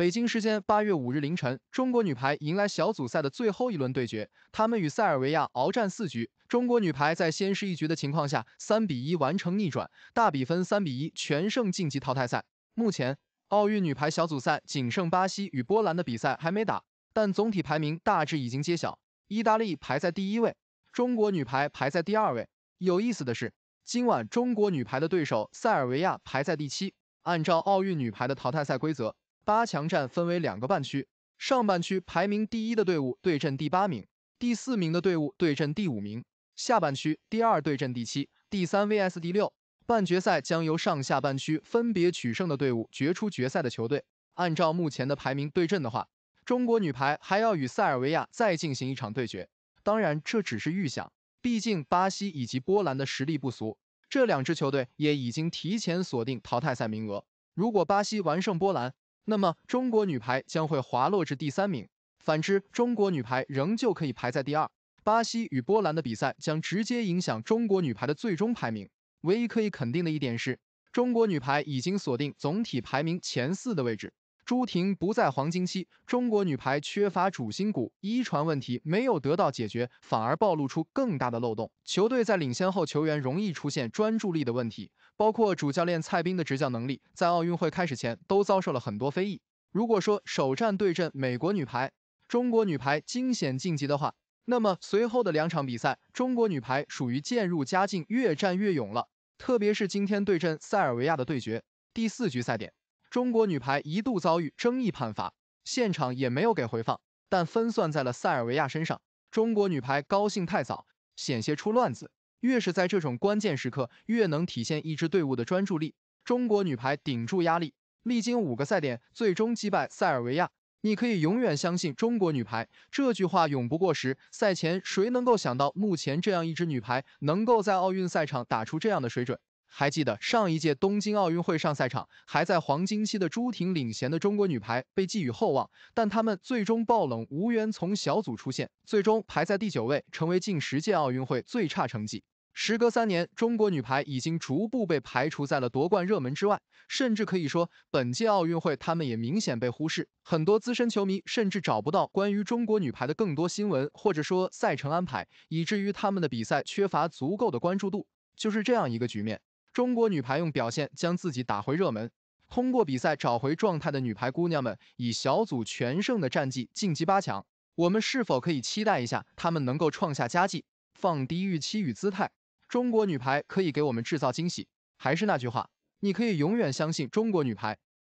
北京时间八月五日凌晨，中国女排迎来小组赛的最后一轮对决，她们与塞尔维亚鏖战四局。中国女排在先失一局的情况下，三比一完成逆转，大比分三比一全胜晋级淘汰赛。目前，奥运女排小组赛仅剩巴西与波兰的比赛还没打，但总体排名大致已经揭晓，意大利排在第一位，中国女排排在第二位。有意思的是，今晚中国女排的对手塞尔维亚排在第七，按照奥运女排的淘汰赛规则。八强战分为两个半区，上半区排名第一的队伍对阵第八名，第四名的队伍对阵第五名；下半区第二对阵第七，第三 vs 第六。半决赛将由上下半区分别取胜的队伍决出决赛的球队。按照目前的排名对阵的话，中国女排还要与塞尔维亚再进行一场对决。当然，这只是预想，毕竟巴西以及波兰的实力不俗，这两支球队也已经提前锁定淘汰赛名额。如果巴西完胜波兰，那么中国女排将会滑落至第三名，反之，中国女排仍旧可以排在第二。巴西与波兰的比赛将直接影响中国女排的最终排名。唯一可以肯定的一点是，中国女排已经锁定总体排名前四的位置。朱婷不在黄金期，中国女排缺乏主心骨，一传问题没有得到解决，反而暴露出更大的漏洞。球队在领先后，球员容易出现专注力的问题，包括主教练蔡斌的执教能力，在奥运会开始前都遭受了很多非议。如果说首战对阵美国女排，中国女排惊险晋级的话，那么随后的两场比赛，中国女排属于渐入佳境，越战越勇了。特别是今天对阵塞尔维亚的对决，第四局赛点。中国女排一度遭遇争议判罚，现场也没有给回放，但分算在了塞尔维亚身上。中国女排高兴太早，险些出乱子。越是在这种关键时刻，越能体现一支队伍的专注力。中国女排顶住压力，历经五个赛点，最终击败塞尔维亚。你可以永远相信中国女排这句话永不过时。赛前谁能够想到，目前这样一支女排能够在奥运赛场打出这样的水准？还记得上一届东京奥运会上赛场还在黄金期的朱婷领衔的中国女排被寄予厚望，但他们最终爆冷无缘从小组出线，最终排在第九位，成为近十届奥运会最差成绩。时隔三年，中国女排已经逐步被排除在了夺冠热门之外，甚至可以说本届奥运会他们也明显被忽视。很多资深球迷甚至找不到关于中国女排的更多新闻，或者说赛程安排，以至于他们的比赛缺乏足够的关注度，就是这样一个局面。中国女排用表现将自己打回热门，通过比赛找回状态的女排姑娘们以小组全胜的战绩晋级八强。我们是否可以期待一下她们能够创下佳绩？放低预期与姿态，中国女排可以给我们制造惊喜。还是那句话，你可以永远相信中国女排。